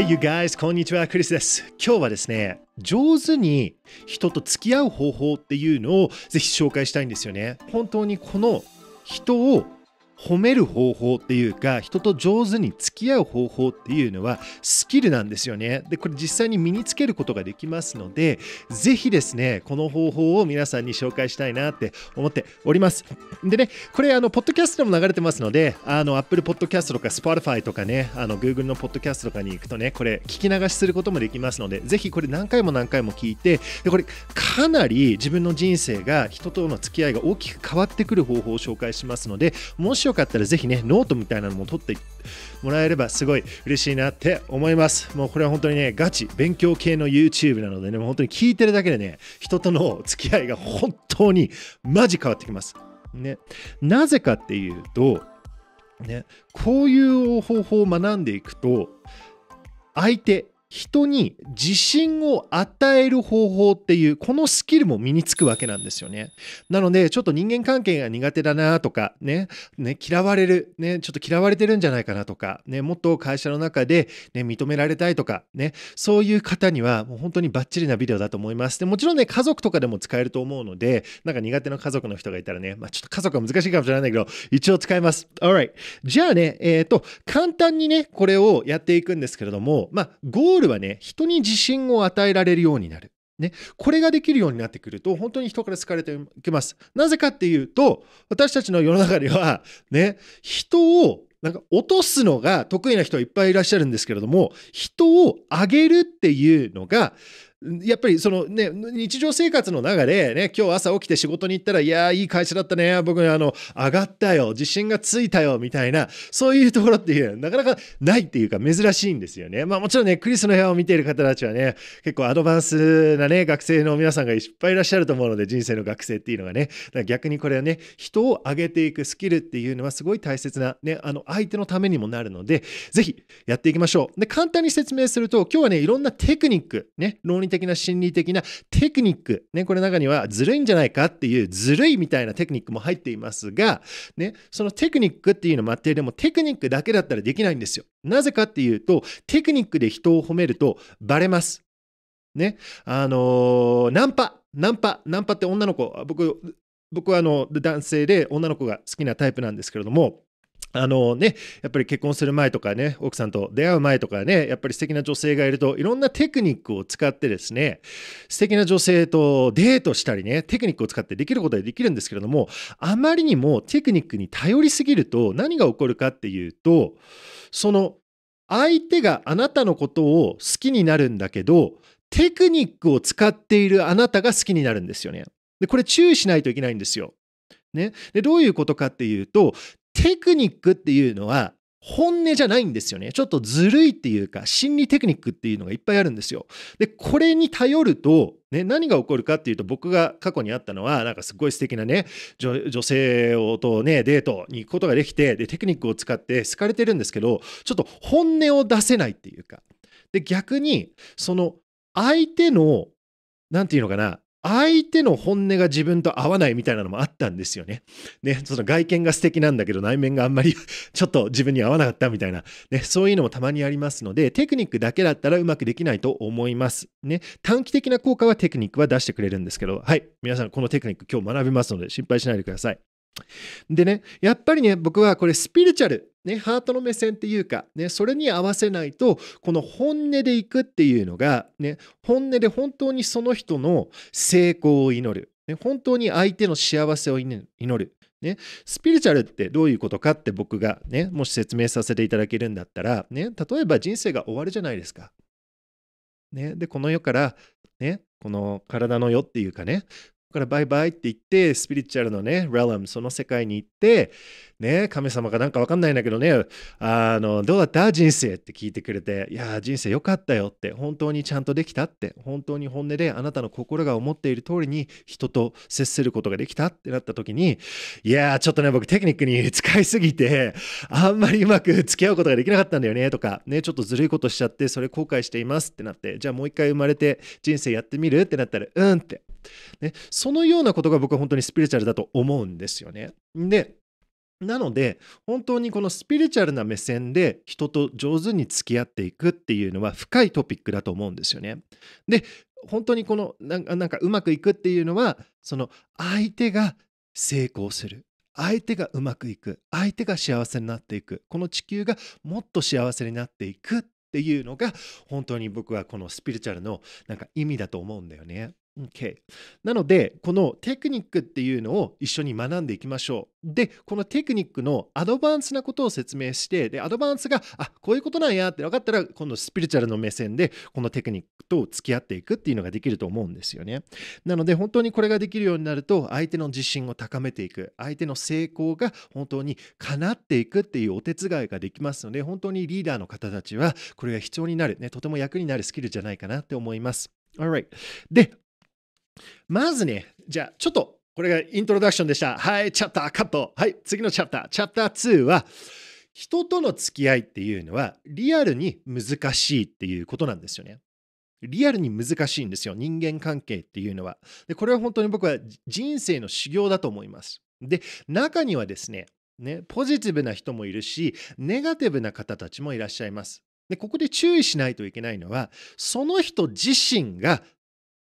Hey you guys! こんにちは、クリスです。今日はですね、上手に人と付き合う方法っていうのをぜひ紹介したいんですよね。本当にこの人を褒める方法っていうか人と上手に付き合う方法っていうのはスキルなんですよねでこれ実際に身につけることができますので是非ですねこの方法を皆さんに紹介したいなって思っておりますでねこれあのポッドキャストでも流れてますのであの Apple Podcast とか Spotify とかねあの Google のポッドキャストとかに行くとねこれ聞き流しすることもできますので是非これ何回も何回も聞いてでこれかなり自分の人生が人との付き合いが大きく変わってくる方法を紹介しますのでもしよかったらぜひね、ノートみたいなのも取ってもらえればすごい嬉しいなって思います。もうこれは本当にね、ガチ勉強系の YouTube なのでね、もう本当に聞いてるだけでね、人との付き合いが本当にマジ変わってきます。ね、なぜかっていうと、ね、こういう方法を学んでいくと、相手人に自信を与える方法っていうこのスキルも身につくわけなんですよね。なのでちょっと人間関係が苦手だなとかね、ね、嫌われる、ね、ちょっと嫌われてるんじゃないかなとか、ね、もっと会社の中で、ね、認められたいとか、ね、そういう方にはもう本当にバッチリなビデオだと思います。でもちろんね家族とかでも使えると思うのでなんか苦手な家族の人がいたらね、まあ、ちょっと家族は難しいかもしれないけど一応使います。Alright じゃあねえっ、ー、と簡単にねこれをやっていくんですけれどもまあゴーールはね、人に自信を与えられるようになる。ね、これができるようになってくると本当に人から好かれていきます。なぜかっていうと私たちの世の中ではね人をなんか落とすのが得意な人はいっぱいいらっしゃるんですけれども人を上げるっていうのがやっぱりそのね、日常生活の中でね、今日朝起きて仕事に行ったら、いやー、いい会社だったね、僕あの、上がったよ、自信がついたよ、みたいな、そういうところっていうのは、なかなかないっていうか、珍しいんですよね。まあもちろんね、クリスの部屋を見ている方たちはね、結構アドバンスなね、学生の皆さんがいっぱいいらっしゃると思うので、人生の学生っていうのがね、逆にこれはね、人を上げていくスキルっていうのはすごい大切な、ね、あの、相手のためにもなるので、ぜひやっていきましょう。で、簡単に説明すると、今日はね、いろんなテクニック、ね、論理的な心理的なテクニック、ね、これ中にはずるいんじゃないかっていうずるいみたいなテクニックも入っていますが、ね、そのテクニックっていうのもあってでもテクニックだけだったらできないんですよ。なぜかっていうとテクニックで人を褒めるとバレます。ね、あのー、ナンパナンパナンパって女の子僕僕はあの男性で女の子が好きなタイプなんですけれどもあのね、やっぱり結婚する前とかね、奥さんと出会う前とかね、やっぱり素敵な女性がいると、いろんなテクニックを使ってですね、素敵な女性とデートしたりね、テクニックを使ってできることはできるんですけれども、あまりにもテクニックに頼りすぎると何が起こるかっていうと、その相手があなたのことを好きになるんだけど、テクニックを使っているあなたが好きになるんですよね。で、これ注意しないといけないんですよ。ね、でどういうことかっていうとテクニックっていうのは本音じゃないんですよね。ちょっとずるいっていうか、心理テクニックっていうのがいっぱいあるんですよ。で、これに頼ると、ね、何が起こるかっていうと、僕が過去にあったのは、なんかすごい素敵なね、女性をとね、デートに行くことができて、で、テクニックを使って好かれてるんですけど、ちょっと本音を出せないっていうか。で、逆に、その相手の、なんていうのかな、相手の本音が自分と合わないみたいなのもあったんですよね。ね、その外見が素敵なんだけど内面があんまり ちょっと自分に合わなかったみたいな、ね、そういうのもたまにありますので、テクニックだけだったらうまくできないと思います。ね、短期的な効果はテクニックは出してくれるんですけど、はい、皆さんこのテクニック今日学びますので心配しないでください。でね、やっぱりね、僕はこれスピリチュアル、ね、ハートの目線っていうか、ね、それに合わせないと、この本音でいくっていうのが、ね、本音で本当にその人の成功を祈る、ね、本当に相手の幸せを祈る。ね、スピリチュアルってどういうことかって僕がね、もし説明させていただけるんだったら、ね、例えば人生が終わるじゃないですか。ね、で、この世から、ね、この体の世っていうかね、からバイバイって言って、スピリチュアルのね、レラム、その世界に行って、ね、神様かなんかわかんないんだけどね、あの、どうだった人生って聞いてくれて、いや、人生良かったよって、本当にちゃんとできたって、本当に本音であなたの心が思っている通りに人と接することができたってなった時に、いや、ちょっとね、僕テクニックに使いすぎて、あんまりうまく付き合うことができなかったんだよねとか、ね、ちょっとずるいことしちゃって、それ後悔していますってなって、じゃあもう一回生まれて人生やってみるってなったら、うんって、ね、そのようなことが僕は本当にスピリチュアルだと思うんですよね。で、なので、本当にこのスピリチュアルな目線で人と上手に付き合っていくっていうのは深いトピックだと思うんですよね。で、本当にこのなんかうまくいくっていうのは、その相手が成功する。相手がうまくいく。相手が幸せになっていく。この地球がもっと幸せになっていくっていうのが、本当に僕はこのスピリチュアルのなんか意味だと思うんだよね。Okay、なのでこのテクニックっていうのを一緒に学んでいきましょう。でこのテクニックのアドバンスなことを説明してでアドバンスがあこういうことなんやって分かったら今度スピリチュアルの目線でこのテクニックと付き合っていくっていうのができると思うんですよね。なので本当にこれができるようになると相手の自信を高めていく相手の成功が本当に叶っていくっていうお手伝いができますので本当にリーダーの方たちはこれが必要になる、ね、とても役になるスキルじゃないかなって思います。Alright. で、まずね、じゃあちょっとこれがイントロダクションでした。はい、チャプターカット。はい、次のチャプター。チャプター2は、人との付き合いっていうのはリアルに難しいっていうことなんですよね。リアルに難しいんですよ。人間関係っていうのは。で、これは本当に僕は人生の修行だと思います。で、中にはですね、ね、ポジティブな人もいるし、ネガティブな方たちもいらっしゃいます。で、ここで注意しないといけないのは、その人自身が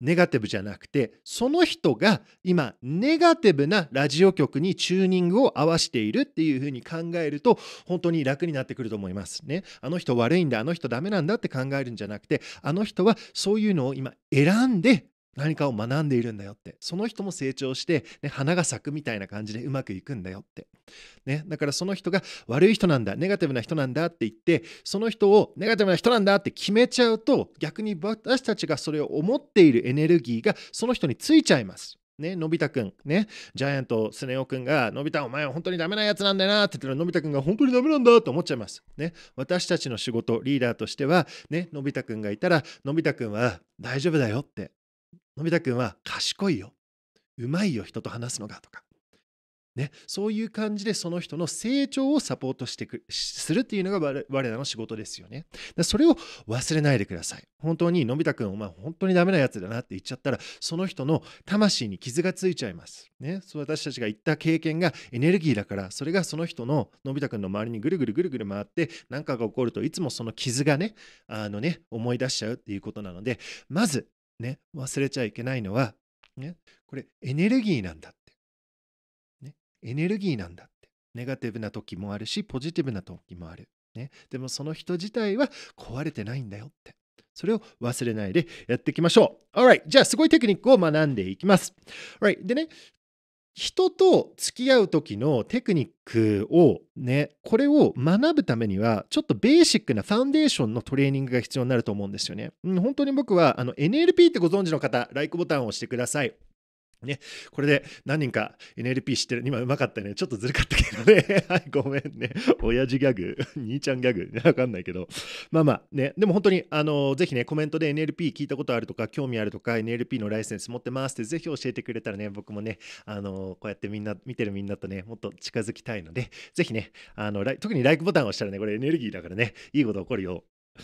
ネガティブじゃなくて、その人が今、ネガティブなラジオ局にチューニングを合わしているっていうふうに考えると、本当に楽になってくると思いますね。あの人悪いんだ、あの人ダメなんだって考えるんじゃなくて、あの人はそういうのを今選んで何かを学んでいるんだよってその人も成長して、ね、花が咲くみたいな感じでうまくいくんだよって、ね、だからその人が悪い人なんだネガティブな人なんだって言ってその人をネガティブな人なんだって決めちゃうと逆に私たちがそれを思っているエネルギーがその人についちゃいます。ね、のび太くん、ね、ジャイアントスネ夫くんが、のび太、お前は本当にダメなやつなんだよなって言ったら、のび太くんが本当にダメなんだって思っちゃいます。ね、私たちの仕事、リーダーとしては、ね、のび太くんがいたら、のび太くんは大丈夫だよって、のび太くんは賢いよ。うまいよ、人と話すのがとか。ね、そういう感じでその人の成長をサポートしてくするっていうのが我らの仕事ですよね。それを忘れないでください。本当にのび太くん、お前本当にダメなやつだなって言っちゃったら、その人の魂に傷がついちゃいます。ね、そう私たちが言った経験がエネルギーだから、それがその人ののび太くんの周りにぐるぐるぐるぐる回って、何かが起こるといつもその傷がね、あのね、思い出しちゃうっていうことなので、まずね、忘れちゃいけないのは、ね、これエネルギーなんだって。ね、エネルギーなんだって。ネガティブな時もあるし、ポジティブな時もある。ね、でもその人自体は壊れてないんだよって。それを忘れないでやっていきましょう。Alright! じゃあすごいテクニックを学んでいきます。Alright! でね、人と付き合う時のテクニックをねこれを学ぶためにはちょっとベーシックなファンデーションのトレーニングが必要になると思うんですよね。うん、本当に僕はあの NLP ってご存知の方 LIKE ボタンを押してください。ね、これで何人か NLP 知ってる、今うまかったね、ちょっとずるかったけどね、はい、ごめんね、親父ギャグ、兄ちゃんギャグ、わかんないけど、まあまあね、でも本当に、あの、ぜひね、コメントで NLP 聞いたことあるとか、興味あるとか、NLP のライセンス持ってますって、ぜひ教えてくれたらね、僕もね、あの、こうやってみんな、見てるみんなとね、もっと近づきたいので、ぜひね、あの、特に LIKE ボタンを押したらね、これエネルギーだからね、いいこと起こるよ。っ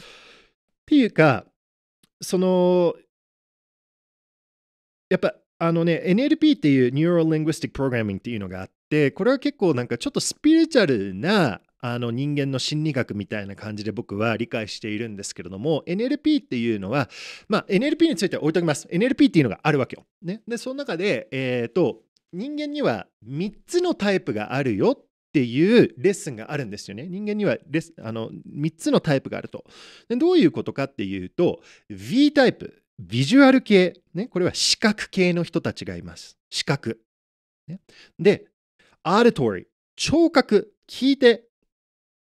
ていうか、その、やっぱ、あのね、NLP っていう n e u r a l i n g u i s t i c Programming っていうのがあって、これは結構なんかちょっとスピリチュアルなあの人間の心理学みたいな感じで僕は理解しているんですけれども NLP っていうのは、まあ、NLP については置いておきます NLP っていうのがあるわけよ。ね、でその中で、えーと、と人間には3つのタイプがあるよっていうレッスンがあるんですよね。人間にはレスあの3つのタイプがあるとで。どういうことかっていうと V タイプビジュアル系、ね、これは視覚系の人たちがいます。視覚。ね、で、アルトリー、聴覚、聞いて、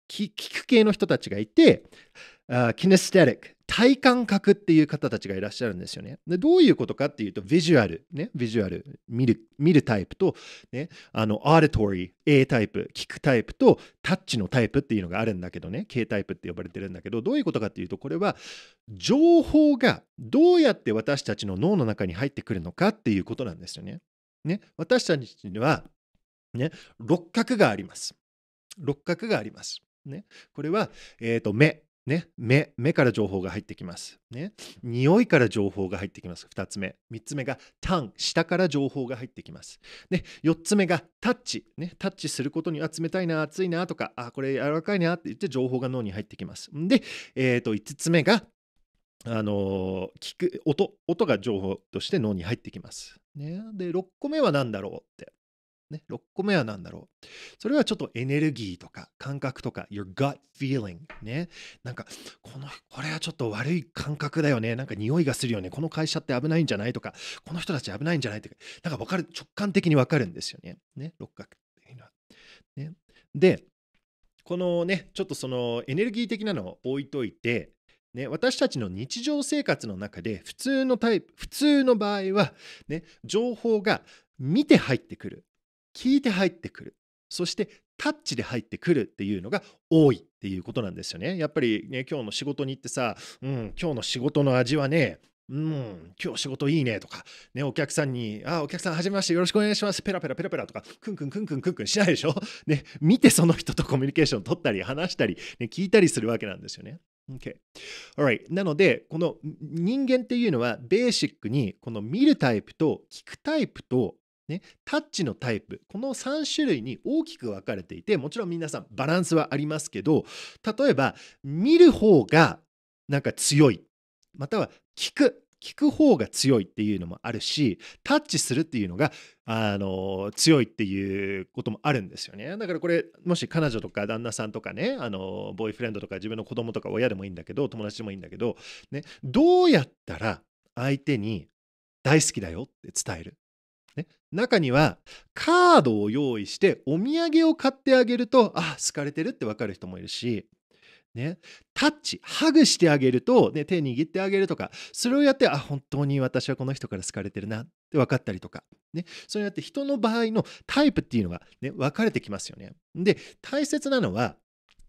聞く系の人たちがいて、あキネステリック体感覚っていう方たちがいらっしゃるんですよね。でどういうことかっていうと、ビジュアル、ね、ビジュアル、見る見るタイプと、ね、あの、アーィトリー、A タイプ、聞くタイプと、タッチのタイプっていうのがあるんだけどね、K タイプって呼ばれてるんだけど、どういうことかっていうと、これは、情報がどうやって私たちの脳の中に入ってくるのかっていうことなんですよね。ね私たちには、ね、六角があります。六角があります。ね、これは、えーと目、ね、目、目から情報が入ってきます。ね、匂いから情報が入ってきます。2つ目。3つ目が、タン、下から情報が入ってきます。で、4つ目が、タッチ。ね、タッチすることに集冷たいな、熱いなとか、あ、これ柔らかいなって言って情報が脳に入ってきます。で、えー、と、5つ目が、あの聞く音、音が情報として脳に入ってきます。ね、で、6個目は何だろうって。ね、6個目は何だろうそれはちょっとエネルギーとか感覚とか your gut feeling ねなんかこのこれはちょっと悪い感覚だよねなんか匂いがするよねこの会社って危ないんじゃないとかこの人たち危ないんじゃないとかなんか分かる直感的に分かるんですよねね六角っていうのは。ね、でこのねちょっとそのエネルギー的なのを置いといてね、私たちの日常生活の中で普通のタイプ普通の場合は、ね、情報が見て入ってくる聞いて入ってくる。そしてタッチで入ってくるっていうのが多いっていうことなんですよね。やっぱりね、今日の仕事に行ってさ、うん、今日の仕事の味はね、うん、今日仕事いいねとか、ね、お客さんに、あ、お客さんはじめまして、よろしくお願いします、ペラペラペラペラとか、クンクンクンクンクンクンしないでしょね、見てその人とコミュニケーション取ったり、話したり、ね、聞いたりするわけなんですよね。Okay. Alright. なので、この人間っていうのは、ベーシックに、この見るタイプと聞くタイプとね、タッチのタイプこの3種類に大きく分かれていてもちろん皆さんバランスはありますけど例えば見る方がなんか強いまたは聞く聞く方が強いっていうのもあるしタッチするっていうのがあの強いっていうこともあるんですよねだからこれもし彼女とか旦那さんとかねあのボーイフレンドとか自分の子供とか親でもいいんだけど友達でもいいんだけど、ね、どうやったら相手に大好きだよって伝えるね、中にはカードを用意してお土産を買ってあげるとあ好かれてるって分かる人もいるし、ね、タッチハグしてあげると、ね、手握ってあげるとかそれをやってあ本当に私はこの人から好かれてるなって分かったりとか、ね、それによって人の場合のタイプっていうのが、ね、分かれてきますよね。で大切なのは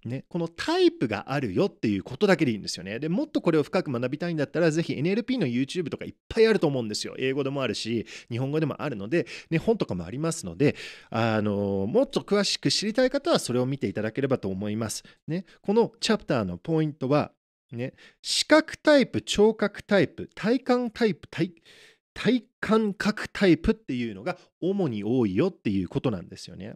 ね、このタイプがあるよっていうことだけでいいんですよね。でもっとこれを深く学びたいんだったら、ぜひ NLP の YouTube とかいっぱいあると思うんですよ。英語でもあるし、日本語でもあるので、ね、本とかもありますので、あのもっと詳しく知りたい方はそれを見ていただければと思います。ね、このチャプターのポイントは、ね、視覚タイプ、聴覚タイプ、体感タイプ、体体感覚タイプっていうのが主に多いよっていうことなんですよね。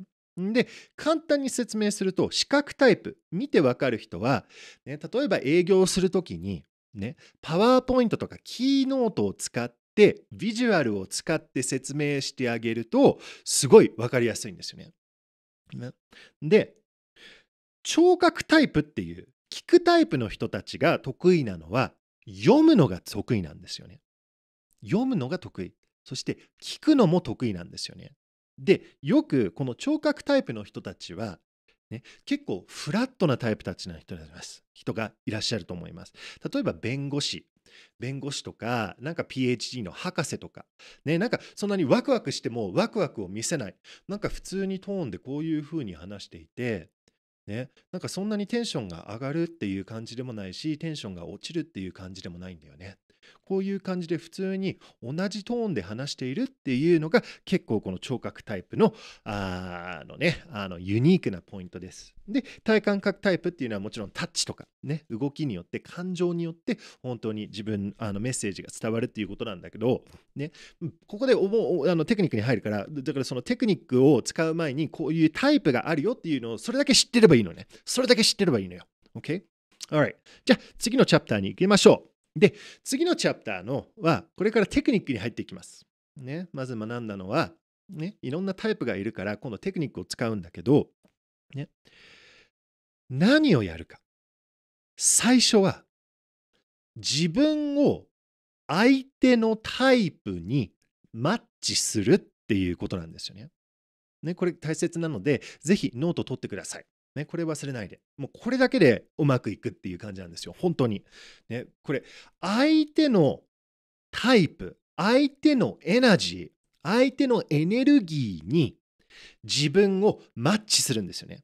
で、簡単に説明すると、視覚タイプ、見てわかる人は、ね、例えば営業をする時に、ね、パワーポイントとかキーノートを使って、ビジュアルを使って説明してあげると、すごい分かりやすいんですよね。で、聴覚タイプっていう、聞くタイプの人たちが得意なのは、読むのが得意なんですよね。読むのが得意。そして聞くのも得意なんですよね。で、よくこの聴覚タイプの人たちは、ね、結構フラットなタイプたちの人人がいらっしゃると思います。例えば弁護士。弁護士とか、なんか PhD の博士とか、ね、なんかそんなにワクワクしてもワクワクを見せない。なんか普通にトーンでこういうふうに話していて、ね、なんかそんなにテンションが上がるっていう感じでもないし、テンションが落ちるっていう感じでもないんだよね。こういう感じで普通に同じトーンで話しているっていうのが結構この聴覚タイプのあのねあのユニークなポイントです。で体感覚タイプっていうのはもちろんタッチとかね動きによって感情によって本当に自分あのメッセージが伝わるっていうことなんだけど、ね、ここでおあのテクニックに入るからだからそのテクニックを使う前にこういうタイプがあるよっていうのをそれだけ知ってればいいのねそれだけ知ってればいいのよ OK? Alright じゃあ次のチャプターに行きましょうで、次のチャプターのは、これからテクニックに入っていきます。ね、まず学んだのは、ね、いろんなタイプがいるから、今度テクニックを使うんだけど、ね、何をやるか。最初は、自分を相手のタイプにマッチするっていうことなんですよね。ね、これ大切なので、ぜひノート取ってください。ね、これ忘れないで。もうこれだけでうまくいくっていう感じなんですよ。本当に。ね、これ、相手のタイプ、相手のエナジー、相手のエネルギーに自分をマッチするんですよね。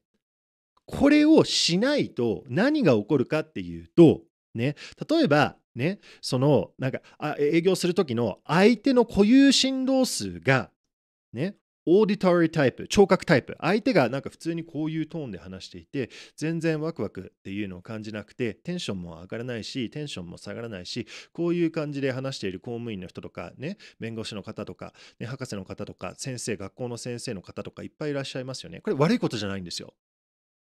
これをしないと何が起こるかっていうと、ね、例えば、ね、その、なんか、あ営業する時の相手の固有振動数が、ね、オーディタリータイプ、聴覚タイプ、相手がなんか普通にこういうトーンで話していて、全然ワクワクっていうのを感じなくて、テンションも上がらないし、テンションも下がらないし、こういう感じで話している公務員の人とか、ね、弁護士の方とか、ね、博士の方とか、先生、学校の先生の方とかいっぱいいらっしゃいますよね。これ悪いことじゃないんですよ。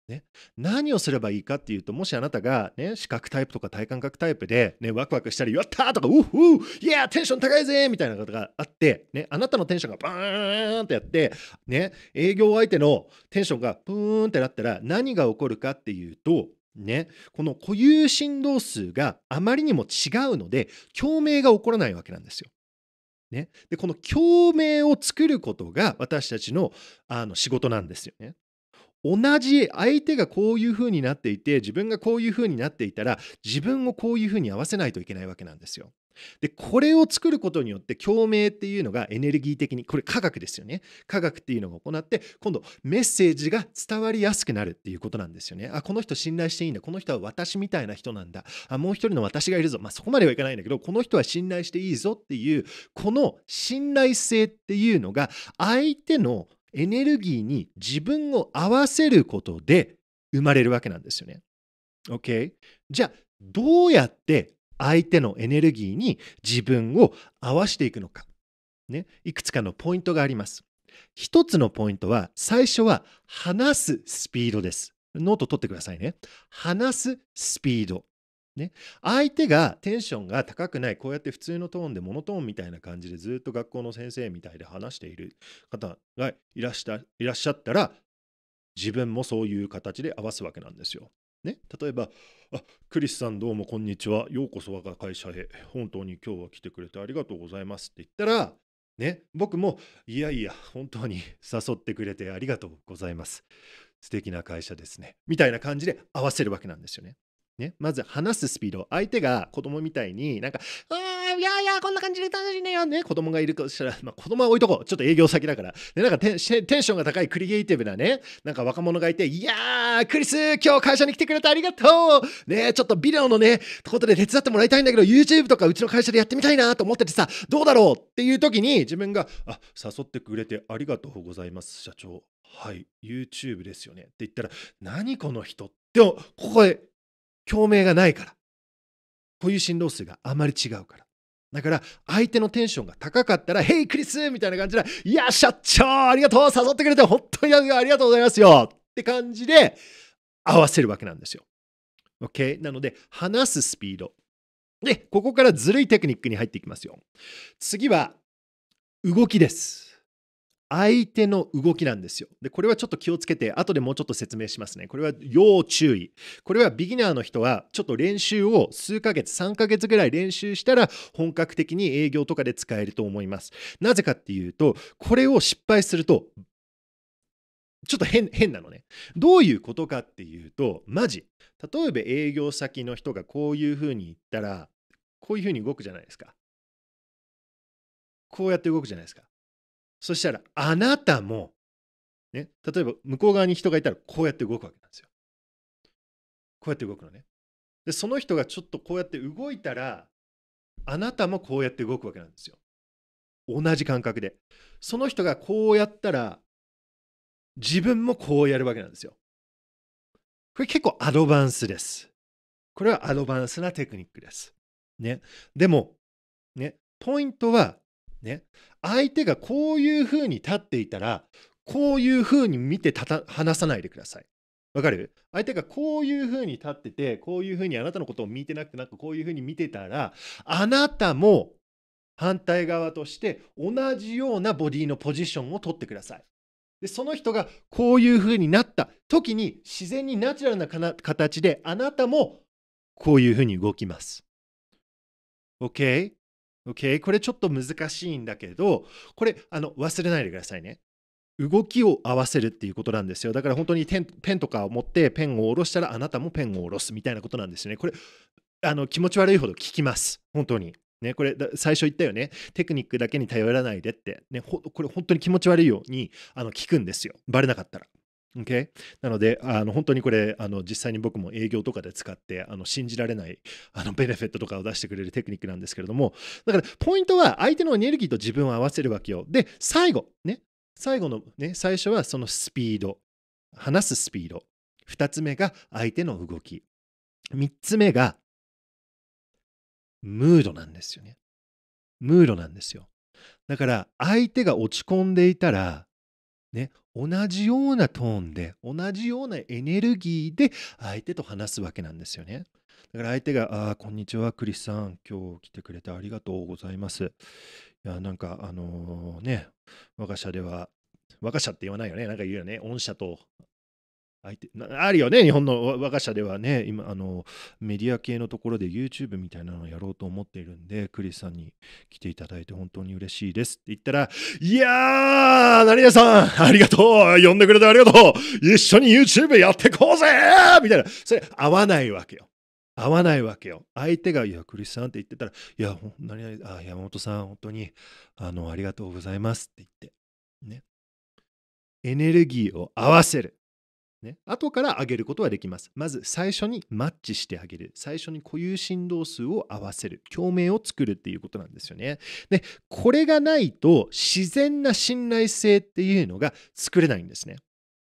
ね、何をすればいいかっていうともしあなたが、ね、視覚タイプとか体感覚タイプで、ね、ワクワクしたり「やった!」とか「うっふイいやテンション高いぜ!」みたいなことがあって、ね、あなたのテンションがバーンってやって、ね、営業相手のテンションがブーンってなったら何が起こるかっていうと、ね、この固有振動数があまりにも違うので共鳴が起こらないわけなんですよ。ね、でこの共鳴を作ることが私たちのあの仕事なんですよね。同じ相手がこういう風になっていて自分がこういう風になっていたら自分をこういう風に合わせないといけないわけなんですよ。でこれを作ることによって共鳴っていうのがエネルギー的にこれ科学ですよね科学っていうのが行って今度メッセージが伝わりやすくなるっていうことなんですよねあこの人信頼していいんだこの人は私みたいな人なんだあもう一人の私がいるぞまあそこまではいかないんだけどこの人は信頼していいぞっていうこの信頼性っていうのが相手のエネルギーに自分を合わせることで生まれるわけなんですよね。OK? じゃあ、どうやって相手のエネルギーに自分を合わしていくのか。ね、いくつかのポイントがあります。一つのポイントは、最初は話すスピードです。ノート取ってくださいね。話すスピード。ね、相手がテンションが高くないこうやって普通のトーンでモノトーンみたいな感じでずっと学校の先生みたいで話している方がいらしたいらっしゃったら自分もそういう形で合わすわけなんですよ。ね、例えばあ「クリスさんどうもこんにちはようこそ我が会社へ本当に今日は来てくれてありがとうございます」って言ったらね、僕もいやいや本当に誘ってくれてありがとうございます素敵な会社ですねみたいな感じで合わせるわけなんですよねね、まず話すスピード相手が子供みたいになんか「うんいやいやこんな感じで楽しいねよ」ね子供がいるとしたら、まあ、子供は置いとこうちょっと営業先だからでなんかテンションが高いクリエイティブなねなんか若者がいて「いやークリス今日会社に来てくれてありがとうねちょっとビデオのねてことで手伝ってもらいたいんだけど YouTube とかうちの会社でやってみたいなと思っててさどうだろう?」っていう時に自分が「あ誘ってくれてありがとうございます社長はい YouTube ですよね」って言ったら「何この人」でもここで共鳴がないから。固有振動数があまり違うから。だから、相手のテンションが高かったら、ヘイクリスみたいな感じで、いや、社長ありがとう誘ってくれて本当にありがとうございますよって感じで合わせるわけなんですよ。OK? なので、話すスピード。で、ここからずるいテクニックに入っていきますよ。次は、動きです。相手の動きなんですよ。で、これはちょっと気をつけて、後でもうちょっと説明しますね。これは要注意。これはビギナーの人は、ちょっと練習を数ヶ月、3ヶ月ぐらい練習したら、本格的に営業とかで使えると思います。なぜかっていうと、これを失敗すると、ちょっと変なのね。どういうことかっていうと、マジ。例えば営業先の人がこういうふうに言ったら、こういうふうに動くじゃないですか。こうやって動くじゃないですか。そしたら、あなたも、ね、例えば向こう側に人がいたら、こうやって動くわけなんですよ。こうやって動くのね。で、その人がちょっとこうやって動いたら、あなたもこうやって動くわけなんですよ。同じ感覚で。その人がこうやったら、自分もこうやるわけなんですよ。これ結構アドバンスです。これはアドバンスなテクニックです。ね。でも、ね、ポイントはね、相手がこういうふうに立っていたら、こういうふうに見てたた話さないでください。わかる相手がこういうふうに立ってて、こういうふうにあなたのことを見てなくて、なんかこういうふうに見てたら、あなたも反対側として同じようなボディのポジションを取ってください。でその人がこういうふうになった時に自然にナチュラルな形であなたもこういうふうに動きます。OK? OK? これちょっと難しいんだけど、これあの忘れないでくださいね。動きを合わせるっていうことなんですよ。だから本当にペンとかを持ってペンを下ろしたらあなたもペンを下ろすみたいなことなんですよね。これあの気持ち悪いほど効きます。本当に。ね、これ最初言ったよね。テクニックだけに頼らないでって。ね、これ本当に気持ち悪いようにあの効くんですよ。バレなかったら。Okay? なのであの本当にこれあの実際に僕も営業とかで使ってあの信じられないあのベネフィットとかを出してくれるテクニックなんですけれどもだからポイントは相手のエネルギーと自分を合わせるわけよで最後ね最後のね最初はそのスピード話すスピード2つ目が相手の動き3つ目がムードなんですよねムードなんですよだから相手が落ち込んでいたらね、同じようなトーンで同じようなエネルギーで相手と話すわけなんですよね。だから相手が「ああこんにちはクリスさん今日来てくれてありがとうございます」いやなんかあのー、ね我が社では我が社って言わないよねなんか言うよね御社と相手あるよね、日本の我が社ではね、今あの、メディア系のところで YouTube みたいなのをやろうと思っているんで、クリスさんに来ていただいて本当に嬉しいですって言ったら、いやー、何々さん、ありがとう、呼んでくれてありがとう、一緒に YouTube やってこうぜみたいな、それ合わないわけよ。合わないわけよ。相手が、いや、クリスさんって言ってたら、いや、何々、あ、山本さん、本当にあのありがとうございますって言って、ね。エネルギーを合わせる。ね、後から上げることはできます。まず最初にマッチしてあげる。最初に固有振動数を合わせる。共鳴を作るっていうことなんですよね。で、これがないと自然な信頼性っていうのが作れないんですね。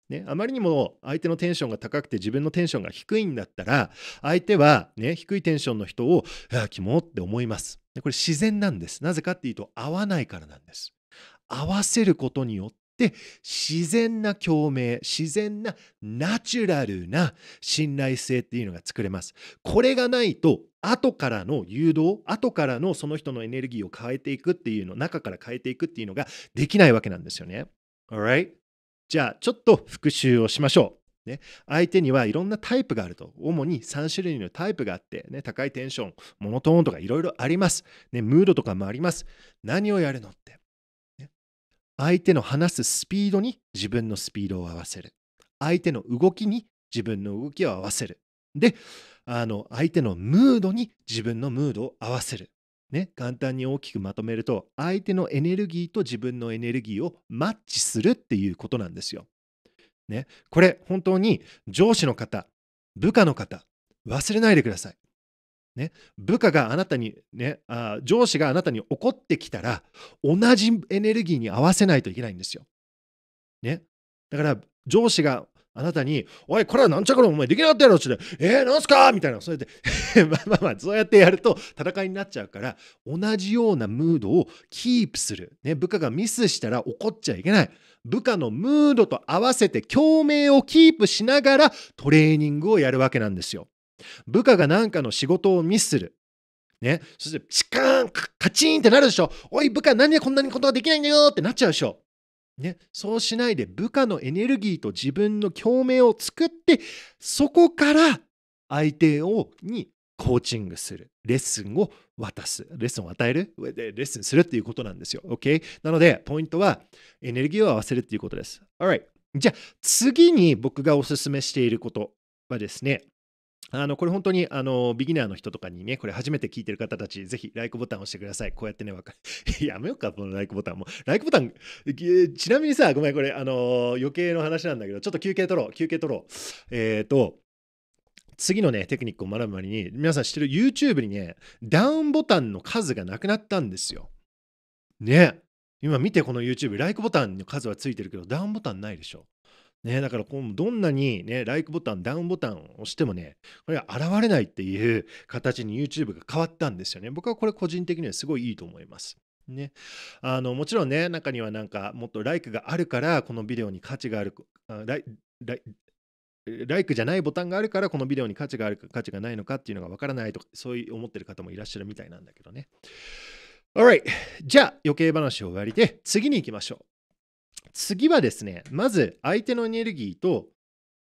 ね、あまりにも相手のテンションが高くて自分のテンションが低いんだったら相手は、ね、低いテンションの人を「ああキモ」って思いますでこれ自然なんですなぜかっていうと合わないからなんです合わせることによっ自然な共鳴、自然なナチュラルな信頼性っていうのが作れます。これがないと、後からの誘導、後からのその人のエネルギーを変えていくっていうの、中から変えていくっていうのができないわけなんですよね。Alright? じゃあ、ちょっと復習をしましょう。相手にはいろんなタイプがあると主に3種類のタイプがあって、ね、高いテンションモノトーンとかいろいろあります、ね、ムードとかもあります何をやるのって相手の話すスピードに自分のスピードを合わせる。相手の動きに自分の動きを合わせる。で、あの相手のムードに自分のムードを合わせる。ね、簡単に大きくまとめると、相手のエネルギーと自分のエネルギーをマッチするっていうことなんですよ。ね、これ本当に上司の方、部下の方、忘れないでください。ね、部下があなたに、ね、あ上司があなたに怒ってきたら同じエネルギーに合わせないといけないんですよ。ね、だから上司があなたに、おい、これはなんちゃかのお前できなかったやろってって、えー、なんすかみたいな、そうやって まあまあまあ、そうやってやると戦いになっちゃうから、同じようなムードをキープする。ね、部下がミスしたら怒っちゃいけない。部下のムードと合わせて共鳴をキープしながらトレーニングをやるわけなんですよ。部下が何かの仕事をミスする。ね、そしてチカーンカチンってなるでしょおい部下何でこんなにことができないんだよってなっちゃうでしょね、そうしないで部下のエネルギーと自分の共鳴を作ってそこから相手をにコーチングするレッスンを渡すレッスンを与えるレッスンするっていうことなんですよ、okay? なのでポイントはエネルギーを合わせるっていうことです Alright じゃあ次に僕がおすすめしていることはですねあのこれ本当にあのビギナーの人とかにね、これ初めて聞いてる方たち、ぜひ、ライクボタンを押してください。こうやってね、分かる。やめようか、このライクボタンも。ライクボタン、ちなみにさ、ごめん、これ、あの余計の話なんだけど、ちょっと休憩取ろう、休憩取ろう。えっ、ー、と、次のね、テクニックを学ぶ前に、皆さん知ってる YouTube にね、ダウンボタンの数がなくなったんですよ。ね。今見て、この YouTube、ライクボタンの数はついてるけど、ダウンボタンないでしょ。ね、だからこうどんなにね、ライクボタン、ダウンボタンを押してもね、これは現れないっていう形に YouTube が変わったんですよね。僕はこれ個人的にはすごいいいと思います。ね、あのもちろんね中にはなんかもっとライクがあるからこのビデオに価値があるライクじゃないボタンがあるからこのビデオに価値があるか価値がないのかっていうのがわからないとかそういう思ってる方もいらっしゃるみたいなんだけどね。Alright じゃあ余計話を終わりで次に行きましょう。次はですね、まず相手のエネルギーと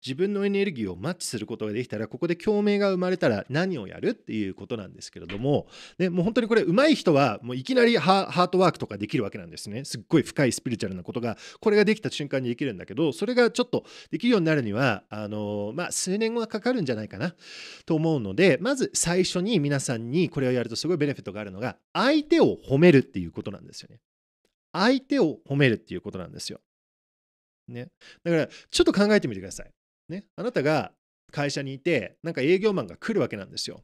自分のエネルギーをマッチすることができたらここで共鳴が生まれたら何をやるっていうことなんですけれどもでもう本当にこれ上手い人はもういきなりハートワークとかできるわけなんですねすっごい深いスピリチュアルなことがこれができた瞬間にできるんだけどそれがちょっとできるようになるにはあの、まあ、数年はかかるんじゃないかなと思うのでまず最初に皆さんにこれをやるとすごいベネフィットがあるのが相手を褒めるっていうことなんですよね。相手を褒めるっていうことなんですよ。ね。だから、ちょっと考えてみてください。ね。あなたが会社にいて、なんか営業マンが来るわけなんですよ。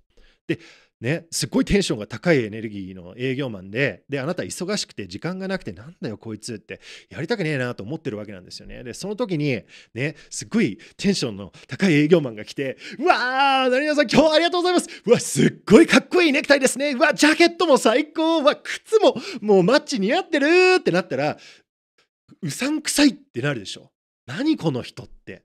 でね、すっごいテンションが高いエネルギーの営業マンで、で、あなた忙しくて時間がなくて、なんだよ、こいつって、やりたくねえなと思ってるわけなんですよね。で、その時に、ね、すっごいテンションの高い営業マンが来て、うわー、成田さん、今日ありがとうございます。うわ、すっごいかっこいいネクタイですね。うわ、ジャケットも最高。うわ、靴も、もうマッチ似合ってるってなったら、うさんくさいってなるでしょ。何この人って。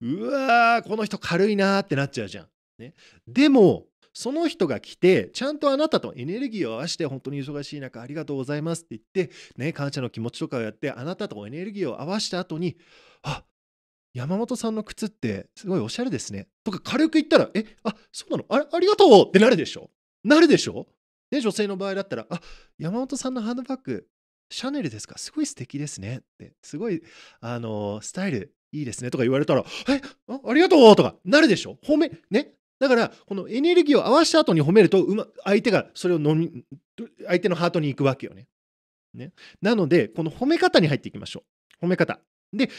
うわー、この人軽いなってなっちゃうじゃん。ね、でも、その人が来て、ちゃんとあなたとエネルギーを合わせて、本当に忙しい中、ありがとうございますって言って、ね、感謝の気持ちとかをやって、あなたとエネルギーを合わせた後に、あ山本さんの靴ってすごいおしゃれですね。とか軽く言ったら、え、あそうなのあありがとうってなるでしょなるでしょね、女性の場合だったら、あ山本さんのハンドバッグ、シャネルですかすごい素敵ですねって、すごい、あのー、スタイルいいですねとか言われたら、えあありがとうとかなるでしょ褒め、ね、だから、このエネルギーを合わした後に褒めると、相手がそれを飲み、相手のハートに行くわけよね。ね。なので、この褒め方に入っていきましょう。褒め方。で、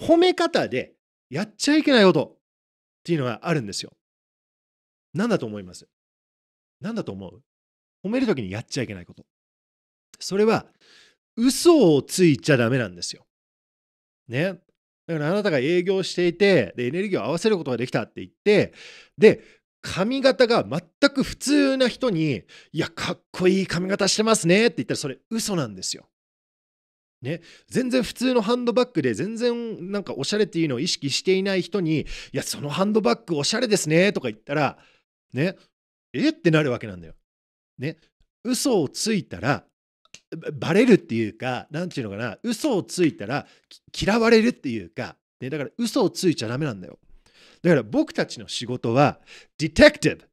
褒め方でやっちゃいけないことっていうのがあるんですよ。何だと思います何だと思う褒めるときにやっちゃいけないこと。それは、嘘をついちゃダメなんですよ。ね。だからあなたが営業していて、で、エネルギーを合わせることができたって言って、で、髪型が全く普通な人に、いや、かっこいい髪型してますねって言ったら、それ嘘なんですよ。ね、全然普通のハンドバッグで全然なんかおしゃれっていうのを意識していない人に「いやそのハンドバッグおしゃれですね」とか言ったらねえってなるわけなんだよ。ね嘘をついたらバレるっていうか、なんていうのかな、嘘をついたら嫌われるっていうか、ね、だから嘘をついちゃダメなんだよ。だから僕たちの仕事は、ディテクティブ。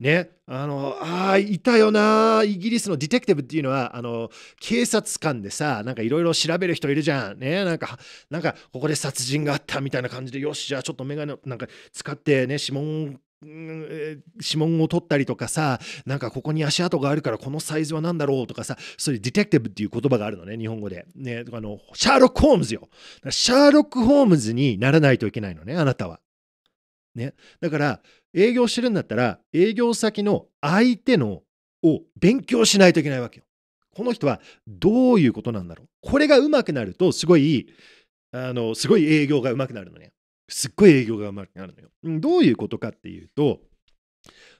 ね、あの、ああ、いたよな、イギリスのディテクティブっていうのは、あの、警察官でさ、なんかいろいろ調べる人いるじゃん。ね、なんか、なんか、ここで殺人があったみたいな感じで、よし、じゃあちょっとメガネなんか使ってね、指紋指紋を取ったりとかさなんかここに足跡があるからこのサイズは何だろうとかさそういうディテクティブっていう言葉があるのね日本語で、ね、あのシャーロック・ホームズよシャーロック・ホームズにならないといけないのねあなたは、ね、だから営業してるんだったら営業先の相手のを勉強しないといけないわけよこの人はどういうことなんだろうこれがうまくなるとすごいあのすごい営業がうまくなるのねすっごい営業がうまくなるのよ。どういうことかっていうと、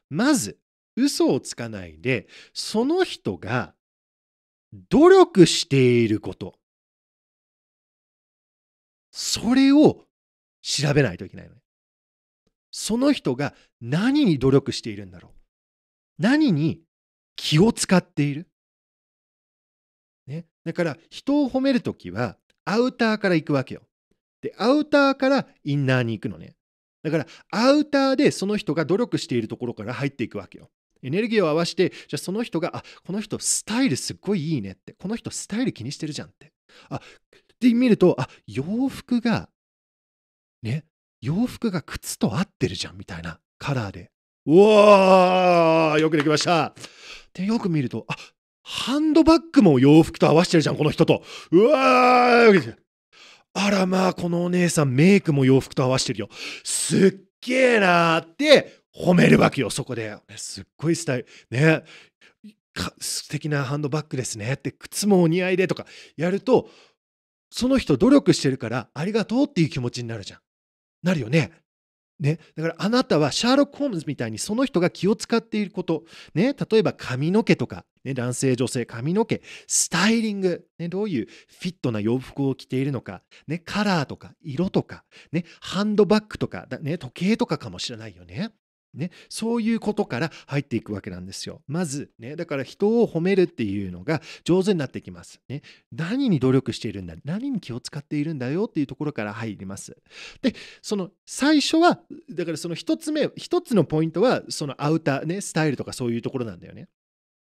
まず、嘘をつかないで、その人が努力していること。それを調べないといけないのね。その人が何に努力しているんだろう。何に気を使っている。ね。だから人を褒めるときはアウターから行くわけよ。で、アウターからインナーに行くのね。だから、アウターでその人が努力しているところから入っていくわけよ。エネルギーを合わせて、じゃあその人が、あ、この人スタイルすっごいいいねって、この人スタイル気にしてるじゃんって。あ、って見ると、あ、洋服が、ね、洋服が靴と合ってるじゃんみたいなカラーで。うわーよくできましたで、よく見ると、あ、ハンドバッグも洋服と合わせてるじゃん、この人と。うわーあらまあ、このお姉さんメイクも洋服と合わせてるよ。すっげえなーって褒めるわけよ、そこで。すっごいスタイル。ね。素敵なハンドバッグですねって靴もお似合いでとかやるとその人努力してるからありがとうっていう気持ちになるじゃん。なるよね。ね、だからあなたはシャーロック・ホームズみたいにその人が気を使っていること、ね、例えば髪の毛とか、ね、男性女性髪の毛スタイリング、ね、どういうフィットな洋服を着ているのか、ね、カラーとか色とか、ね、ハンドバッグとか、ね、時計とかかもしれないよね。ね、そういうことから入っていくわけなんですよ。まず、ね、だから人を褒めるっていうのが上手になってきます。ね、何に努力しているんだ、何に気を使っているんだよっていうところから入ります。で、その最初は、だからその一つ目、一つのポイントは、そのアウター、ね、スタイルとかそういうところなんだよね。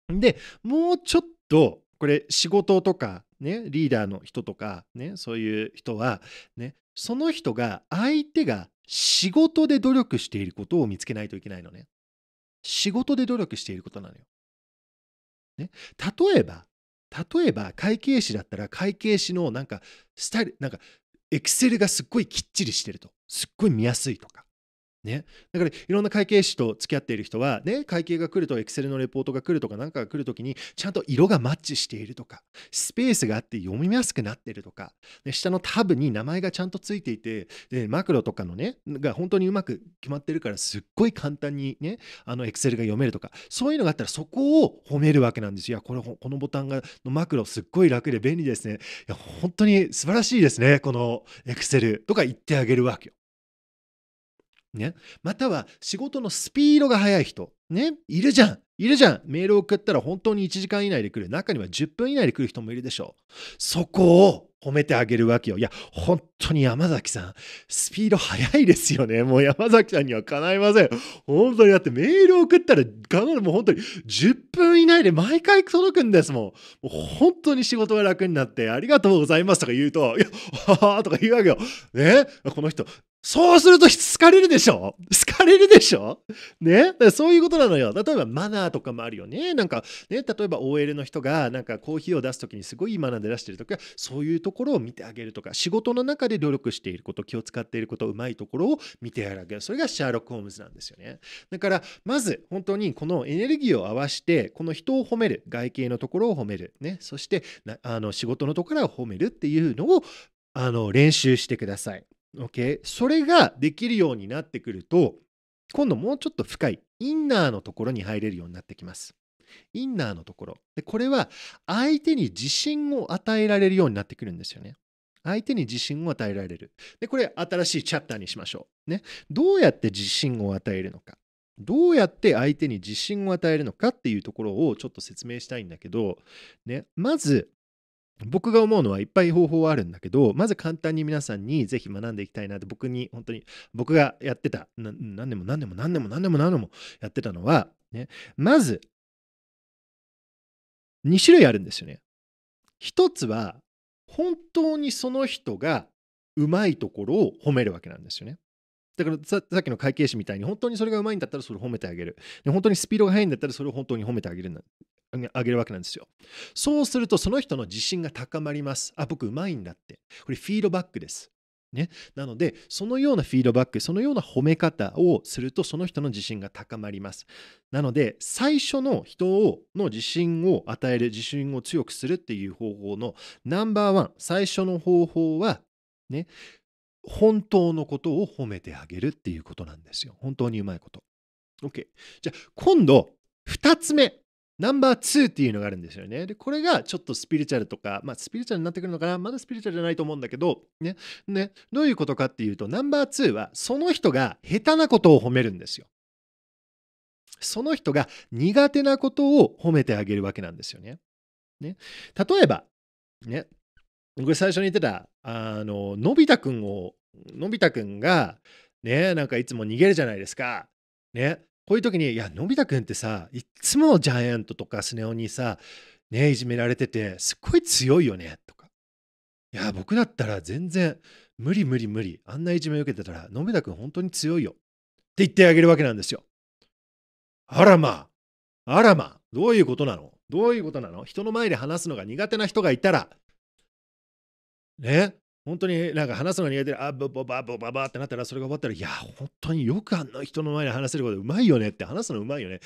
で、もうちょっとこれ仕事とか、ね、リーダーの人とか、ね、そういう人は、ね、その人が相手が仕事で努力していることを見つけないといけないのね。仕事で努力していることなのよ。ね、例えば、例えば会計士だったら会計士のなんかスタイル、なんかエクセルがすっごいきっちりしてると、すっごい見やすいとか、ね、だからいろんな会計士と付き合っている人は、ね、会計が来るとエクセルのレポートが来るとか何かが来るときにちゃんと色がマッチしているとかスペースがあって読みやすくなっているとか、ね、下のタブに名前がちゃんとついていてでマクロとかのねが本当にうまく決まってるからすっごい簡単にねあのエクセルが読めるとかそういうのがあったらそこを褒めるわけなんですよ。いやこれこのボタンがのマクロすっごい楽で便利ですね。いや本当に素晴らしいですねこのエクセルとか言ってあげるわけよ。ね、または仕事のスピードが速い人、ね、いるじゃん、いるじゃん、メールを送ったら本当に1時間以内で来る、中には10分以内で来る人もいるでしょう。そこを褒めてあげるわけよ。いや、本当に山崎さん、スピード速いですよね。もう山崎さんにはかないません。本当に、だってメール送ったら、もう本当に10分以内で毎回届くんですもん。もう本当に仕事が楽になって、ありがとうございますとか言うと、いや、ははとか言うわけよ。ね、この人、そうすると好かれるでしょ好かれるでしょねそういうことなのよ。例えばマナーとかもあるよね。なんかね、例えば OL の人がなんかコーヒーを出すときにすごいいいマナーで出してるとか、は、そういうところを見てあげるとか、仕事の中で努力していること、気を使っていること、うまいところを見てあげる。それがシャーロック・ホームズなんですよね。だから、まず本当にこのエネルギーを合わして、この人を褒める、外形のところを褒める、ね、そしてあの仕事のところを褒めるっていうのをあの練習してください。OK? それができるようになってくると、今度もうちょっと深いインナーのところに入れるようになってきます。インナーのところ。で、これは相手に自信を与えられるようになってくるんですよね。相手に自信を与えられる。で、これ新しいチャプターにしましょう。ね。どうやって自信を与えるのか。どうやって相手に自信を与えるのかっていうところをちょっと説明したいんだけど、ね、まず僕が思うのはいっぱい方法はあるんだけど、まず簡単に皆さんにぜひ学んでいきたいなって、僕に本当に、僕がやってた、何年も何年も何年も何年も何年もやってたのは、ね、まず、2種類あるんですよね。1つは、本当にその人がうまいところを褒めるわけなんですよね。だからさっきの会計士みたいに本当にそれがうまいんだったらそれを褒めてあげる。で本当にスピードが速いんだったらそれを本当に褒めてあげるあげるわけなんですよ。そうするとその人の自信が高まります。あ、僕うまいんだって。これフィードバックです。ね、なのでそのようなフィードバックそのような褒め方をするとその人の自信が高まりますなので最初の人をの自信を与える自信を強くするっていう方法のナンバーワン最初の方法はね本当のことを褒めてあげるっていうことなんですよ本当にうまいこと OK じゃあ今度2つ目ナンバー2っていうのがあるんですよね。で、これがちょっとスピリチュアルとか、まあスピリチュアルになってくるのかな、まだスピリチュアルじゃないと思うんだけど、ね、ね、どういうことかっていうと、ナンバー2はその人が下手なことを褒めるんですよ。その人が苦手なことを褒めてあげるわけなんですよね。ね例えば、ね、僕最初に言ってた、あの、のび太くんを、のび太くんが、ね、なんかいつも逃げるじゃないですか。ね、こういう時に、いや、のび太くんってさ、いつもジャイアントとかスネ夫にさ、ね、いじめられてて、すっごい強いよね、とか。いや、僕だったら全然、無理無理無理。あんないじめ受けてたら、のび太くん本当に強いよ。って言ってあげるわけなんですよ。あらまあ、あらまあ、どういうことなのどういうことなの人の前で話すのが苦手な人がいたら、ね、本当になんか話すの苦手で、あぼぼばぼばばってなったら、それが終わったら、いや、本当によくあんな人の前で話せることうまいよねって、話すのうまいよね。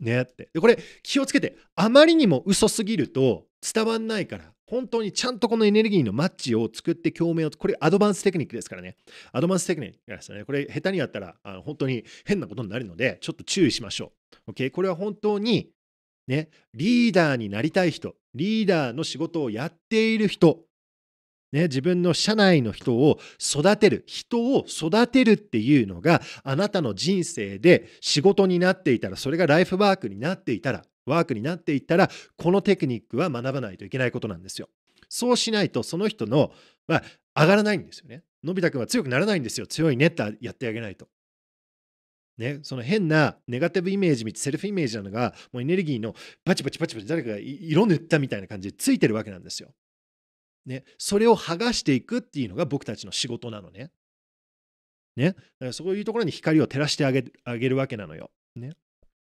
ねって。で、これ気をつけて、あまりにも嘘すぎると伝わんないから、本当にちゃんとこのエネルギーのマッチを作って共鳴を、これアドバンステクニックですからね。アドバンステクニックですね。これ下手にやったら、あの本当に変なことになるので、ちょっと注意しましょう。OK? これは本当に、ね、リーダーになりたい人、リーダーの仕事をやっている人、ね、自分の社内の人を育てる、人を育てるっていうのが、あなたの人生で仕事になっていたら、それがライフワークになっていたら、ワークになっていったら、このテクニックは学ばないといけないことなんですよ。そうしないと、その人の、まあ、上がらないんですよね。のび太くんは強くならないんですよ。強いねってやってあげないと。ね、その変なネガティブイメージ見てセルフイメージなのがもうエネルギーのバチバチバチバチ誰かが色塗ったみたいな感じでついてるわけなんですよ。ね、それを剥がしていくっていうのが僕たちの仕事なのね。ね、だからそういうところに光を照らしてあげあげるわけなのよ。ね、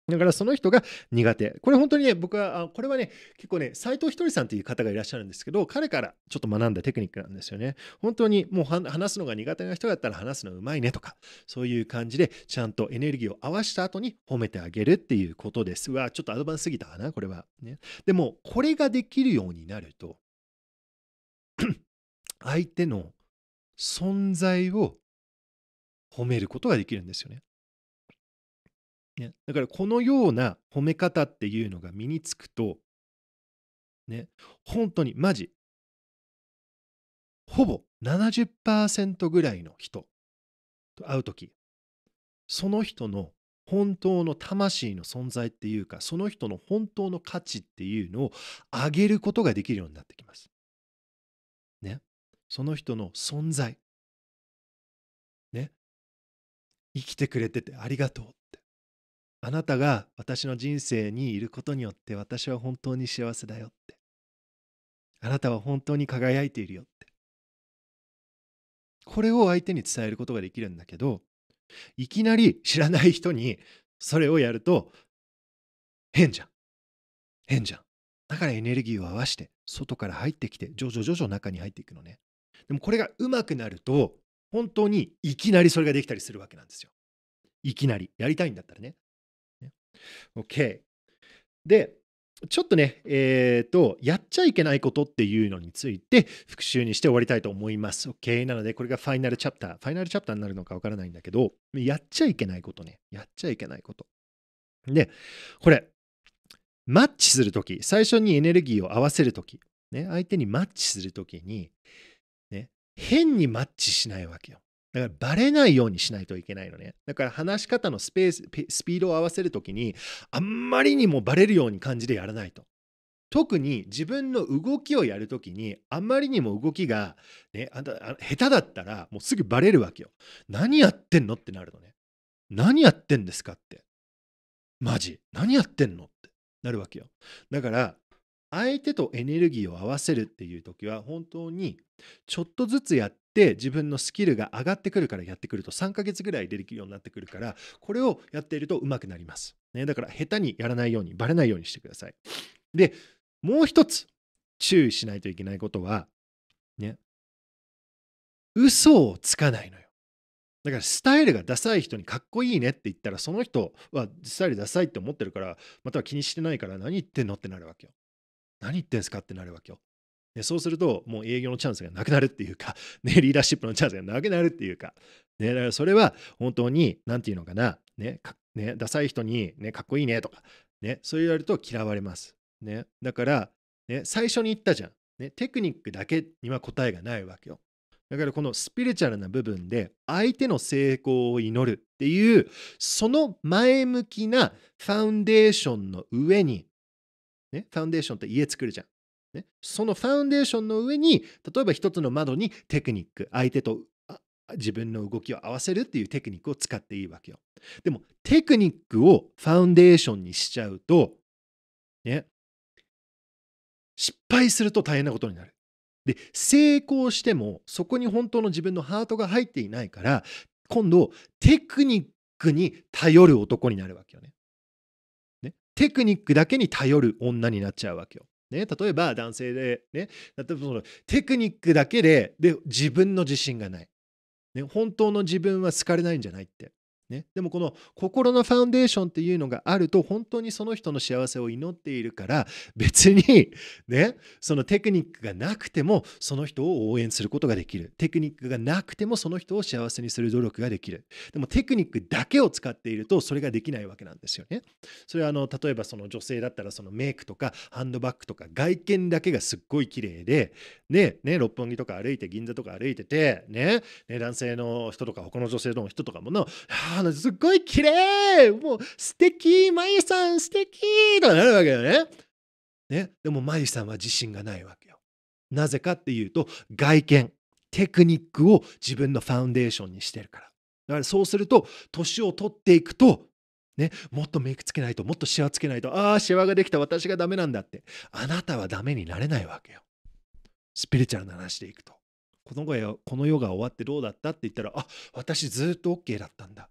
だからその人が苦手。これ本当にね、僕は、これはね、結構ね、斎藤ひとりさんという方がいらっしゃるんですけど、彼からちょっと学んだテクニックなんですよね。本当にもう話すのが苦手な人だったら話すのうまいねとか、そういう感じで、ちゃんとエネルギーを合わした後に褒めてあげるっていうことです。うわ、ちょっとアドバンスすぎたかな、これは。ね、でも、これができるようになると、相手の存在を褒めることができるんですよね。ねだからこのような褒め方っていうのが身につくと、ね、本当にマジ、ほぼ70%ぐらいの人と会う時その人の本当の魂の存在っていうか、その人の本当の価値っていうのを上げることができるようになってきます。ね。その人の存在ね生きてくれててありがとうってあなたが私の人生にいることによって私は本当に幸せだよってあなたは本当に輝いているよってこれを相手に伝えることができるんだけどいきなり知らない人にそれをやると変じゃん変じゃんだからエネルギーを合わして外から入ってきて徐々徐々中に入っていくのねでもこれがうまくなると、本当にいきなりそれができたりするわけなんですよ。いきなり。やりたいんだったらね。OK。で、ちょっとね、えっ、ー、と、やっちゃいけないことっていうのについて復習にして終わりたいと思います。OK。なので、これがファイナルチャプター。ファイナルチャプターになるのかわからないんだけど、やっちゃいけないことね。やっちゃいけないこと。で、これ、マッチするとき、最初にエネルギーを合わせるとき、ね、相手にマッチするときに、変にマッチしないわけよ。だからバレないようにしないといけないのね。だから話し方のスペース、スピードを合わせるときに、あんまりにもバレるように感じでやらないと。特に自分の動きをやるときに、あんまりにも動きが、ね、あんた、下手だったら、もうすぐバレるわけよ。何やってんのってなるのね。何やってんですかって。マジ。何やってんのってなるわけよ。だから、相手とエネルギーを合わせるっていう時は本当にちょっとずつやって自分のスキルが上がってくるからやってくると3ヶ月ぐらいできるようになってくるからこれをやっているとうまくなります、ね、だから下手にやらないようにバレないようにしてくださいでもう一つ注意しないといけないことはね嘘をつかないのよだからスタイルがダサい人にかっこいいねって言ったらその人はスタイルダサいって思ってるからまたは気にしてないから何言ってんのってなるわけよ何言ってんすかってなるわけよ。でそうすると、もう営業のチャンスがなくなるっていうか、ね、リーダーシップのチャンスがなくなるっていうか、ね、だからそれは本当に、なんていうのかな、ね、かねダサい人に、ね、かっこいいねとか、ね、そう言われると嫌われます。ね、だから、ね、最初に言ったじゃん、ね。テクニックだけには答えがないわけよ。だからこのスピリチュアルな部分で相手の成功を祈るっていうその前向きなファウンデーションの上にね、ファウンデーションって家作るじゃん。ね、そのファウンデーションの上に、例えば一つの窓にテクニック、相手と自分の動きを合わせるっていうテクニックを使っていいわけよ。でも、テクニックをファウンデーションにしちゃうと、ね、失敗すると大変なことになる。で、成功しても、そこに本当の自分のハートが入っていないから、今度、テクニックに頼る男になるわけよね。テクニックだけに頼る女になっちゃうわけよ。ね、例えば男性で、ね、例えばそのテクニックだけでで自分の自信がない、ね。本当の自分は好かれないんじゃないって。ね、でもこの心のファンデーションっていうのがあると本当にその人の幸せを祈っているから別に、ね、そのテクニックがなくてもその人を応援することができるテクニックがなくてもその人を幸せにする努力ができるでもテクニックだけを使っているとそれができないわけなんですよねそれはあの例えばその女性だったらそのメイクとかハンドバッグとか外見だけがすっごい綺麗でねね六本木とか歩いて銀座とか歩いててねね男性の人とか他の女性の人とかものああの、すっごい綺麗もう素敵マユさん素敵とかなるわけだよね。ね。でもマユさんは自信がないわけよ。なぜかっていうと、外見、テクニックを自分のファウンデーションにしてるから。だからそうすると、年を取っていくと、ね、もっとメイクつけないと、もっとシワつけないと、ああ、シワができた、私がダメなんだって。あなたはダメになれないわけよ。スピリチュアルな話でいくと。この世が終わってどうだったって言ったら、あ私ずっと OK だったんだ。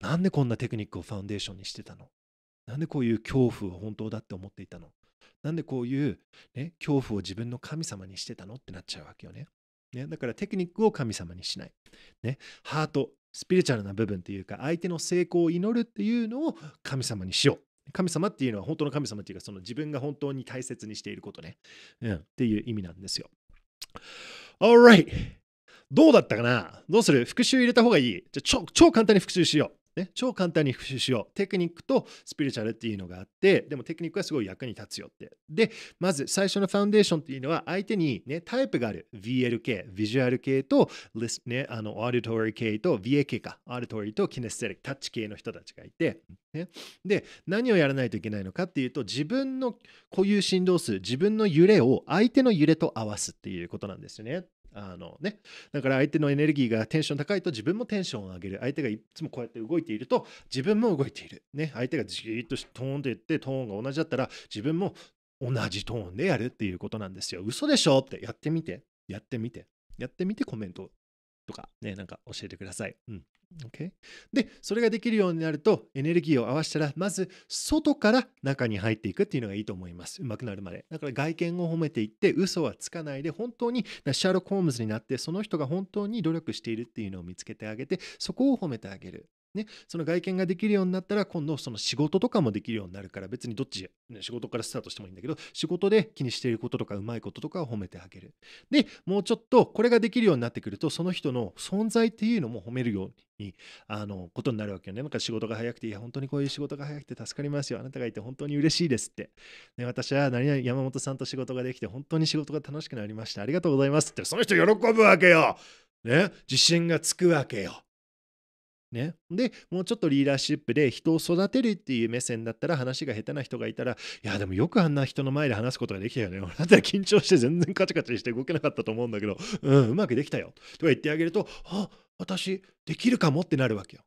なんでこんなテクニックをファンデーションにしてたのなんでこういう恐怖を本当だって思っていたのなんでこういう、ね、恐怖を自分の神様にしてたのってなっちゃうわけよね。ねだからテクニックを神様にしない。ね、ハート、スピリチュアルな部分というか、相手の成功を祈るっていうのを神様にしよう。神様っていうのは本当の神様っていうか、その自分が本当に大切にしていることね。うん、っていう意味なんですよ。Alright! どうだったかなどうする復習入れた方がいいじゃ超簡単に復習しよう。ね、超簡単に復習しよう。テクニックとスピリチュアルっていうのがあって、でもテクニックはすごい役に立つよって。で、まず最初のファウンデーションっていうのは、相手に、ね、タイプがある VLK、ビジュアル系と、ね、あの、アディトリー系と VA 系か、アディトリーとキネステリック、タッチ系の人たちがいて、ね、で、何をやらないといけないのかっていうと、自分の固有振動数、自分の揺れを相手の揺れと合わすっていうことなんですよね。あのね、だから相手のエネルギーがテンション高いと自分もテンションを上げる相手がいつもこうやって動いていると自分も動いている、ね、相手がじーっとトーンと言ってトーンが同じだったら自分も同じトーンでやるっていうことなんですよ嘘でしょってやってみてやってみてやってみてコメントとかね、なんか教えてください。うん。Okay? で、それができるようになると、エネルギーを合わせたら、まず外から中に入っていくっていうのがいいと思います。うまくなるまで。だから外見を褒めていって、嘘はつかないで、本当にシャーロック・ホームズになって、その人が本当に努力しているっていうのを見つけてあげて、そこを褒めてあげる。ね、その外見ができるようになったら今度その仕事とかもできるようになるから別にどっち、ね、仕事からスタートしてもいいんだけど仕事で気にしていることとかうまいこととかを褒めてあげるでもうちょっとこれができるようになってくるとその人の存在っていうのも褒めるようにあのことになるわけよねなんか仕事が早くていや本当にこういう仕事が早くて助かりますよあなたがいて本当に嬉しいですって、ね、私は何々山本さんと仕事ができて本当に仕事が楽しくなりましたありがとうございますってその人喜ぶわけよね自信がつくわけよね。で、もうちょっとリーダーシップで人を育てるっていう目線だったら話が下手な人がいたら、いや、でもよくあんな人の前で話すことができたよね。あ なた緊張して全然カチカチして動けなかったと思うんだけど、うん、うまくできたよ。とか言ってあげると、あ、私、できるかもってなるわけよ。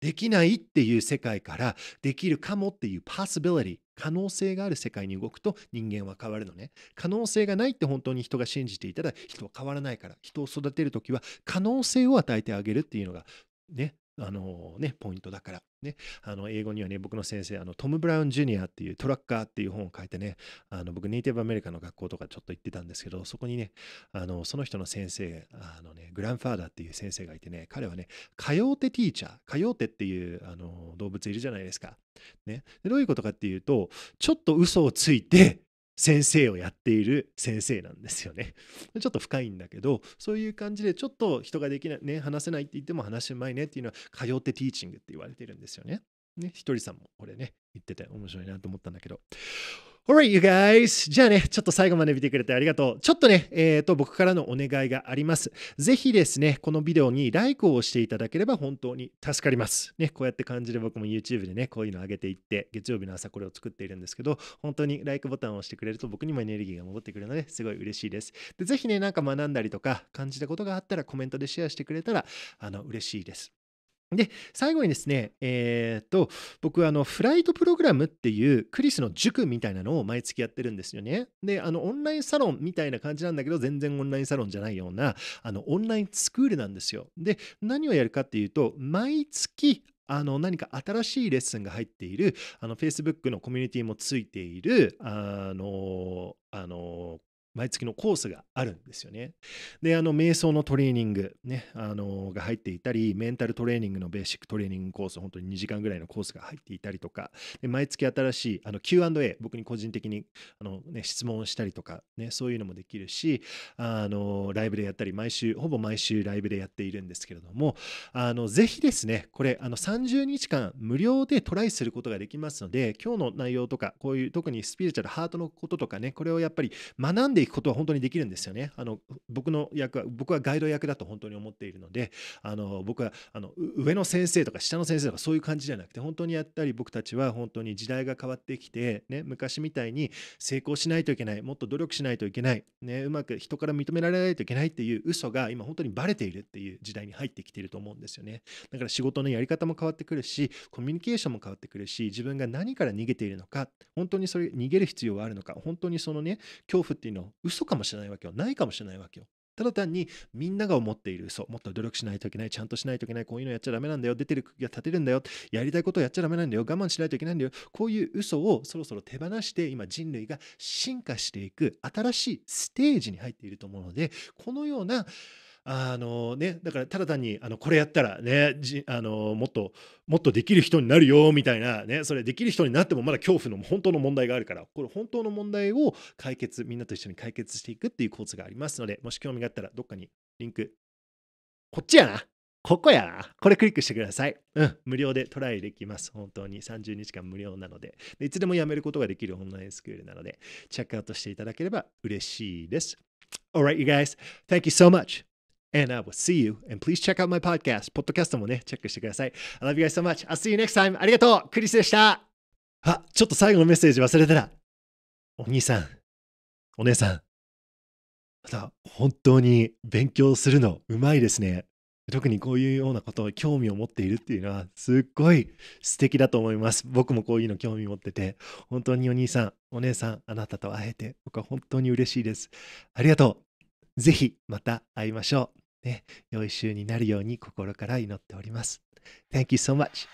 できないっていう世界からできるかもっていう possibility 可能性がある世界に動くと人間は変わるのね可能性がないって本当に人が信じていたら人は変わらないから人を育てる時は可能性を与えてあげるっていうのがねあのね、ポイントだから。ね、あの英語にはね、僕の先生、あのトム・ブラウン・ジュニアっていうトラッカーっていう本を書いてね、あの僕、ネイティブアメリカの学校とかちょっと行ってたんですけど、そこにね、あのその人の先生、あのね、グランファーダーっていう先生がいてね、彼はね、カヨーテティーチャー、カヨーテっていうあの動物いるじゃないですか。ね、でどういうことかっていうと、ちょっと嘘をついて、先生をやっている先生なんですよね。ちょっと深いんだけど、そういう感じでちょっと人ができない、ね、話せないって言っても話しうまいねっていうのは、通ってティーチングって言われてるんですよね。ね、ひとりさんもこれね、言ってて面白いなと思ったんだけど。Alright, you guys. じゃあね、ちょっと最後まで見てくれてありがとう。ちょっとね、えっ、ー、と、僕からのお願いがあります。ぜひですね、このビデオに like をしていただければ本当に助かります。ね、こうやって感じで僕も YouTube でね、こういうの上げていって、月曜日の朝これを作っているんですけど、本当に like ボタンを押してくれると僕にもエネルギーが戻ってくるので、すごい嬉しいです。で、ぜひね、なんか学んだりとか、感じたことがあったらコメントでシェアしてくれたら、あの、嬉しいです。で、最後にですね、えっ、ー、と、僕、あの、フライトプログラムっていうクリスの塾みたいなのを毎月やってるんですよね。で、あの、オンラインサロンみたいな感じなんだけど、全然オンラインサロンじゃないような、あの、オンラインスクールなんですよ。で、何をやるかっていうと、毎月、あの何か新しいレッスンが入っている、あの Facebook のコミュニティもついている、あの、あの毎月のコースがあるんですよね。で、あの、瞑想のトレーニング、ね、あの、が入っていたり、メンタルトレーニングのベーシックトレーニングコース、本当に2時間ぐらいのコースが入っていたりとか、で毎月新しい、あの、Q&A、僕に個人的に、あの、ね、質問をしたりとか、ね、そういうのもできるし、あの、ライブでやったり、毎週、ほぼ毎週ライブでやっているんですけれども、あの、ぜひですね、これ、あの、30日間無料でトライすることができますので、今日の内容とか、こういう、特にスピリチュアル、ハートのこととかね、これをやっぱり学んででいくことは本当にできるんですよね。あの僕の役は僕はガイド役だと本当に思っているのであの僕はあの上の先生とか下の先生とかそういう感じじゃなくて本当にやったり僕たちは本当に時代が変わってきて、ね、昔みたいに成功しないといけないもっと努力しないといけない、ね、うまく人から認められないといけないっていう嘘が今本当にバレているっていう時代に入ってきていると思うんですよね。だから仕事のやり方も変わってくるしコミュニケーションも変わってくるし自分が何から逃げているのか本当にそれ逃げる必要はあるのか本当にそのね恐怖っていうのを嘘かもしれないわけよ。ないかもしれないわけよ。ただ単にみんなが思っている嘘、もっと努力しないといけない、ちゃんとしないといけない、こういうのやっちゃダメなんだよ、出てる空気が立てるんだよ、やりたいことをやっちゃダメなんだよ、我慢しないといけないんだよ、こういう嘘をそろそろ手放して、今人類が進化していく新しいステージに入っていると思うので、このようなあのね、だからただ単にあのこれやったらねあのもっともっとできる人になるよみたいな、ね、それできる人になってもまだ恐怖の本当の問題があるからこれ本当の問題を解決みんなと一緒に解決していくっていうコースがありますのでもし興味があったらどっかにリンクこっちやなここやな。これクリックしてください。うん。無料でトライできます。本当に30日間無料なので。でいつでもやめることができるオンラインスクールなので、チェックアウトしていただければ嬉しいです。Alright, you guys. Thank you so much. And I will see you. And please check out my podcast. ポッドキャストもね、チェックしてください。I love you guys so much. I'll see you next time. ありがとうクリスでしたあ、ちょっと最後のメッセージ忘れてた。お兄さん、お姉さん。また、本当に勉強するのうまいですね。特にこういうようなことを興味を持っているっていうのはすっごい素敵だと思います。僕もこういうの興味持ってて、本当にお兄さん、お姉さん、あなたと会えて僕は本当に嬉しいです。ありがとう。ぜひまた会いましょう。ね、良い週になるように心から祈っております。Thank you so much.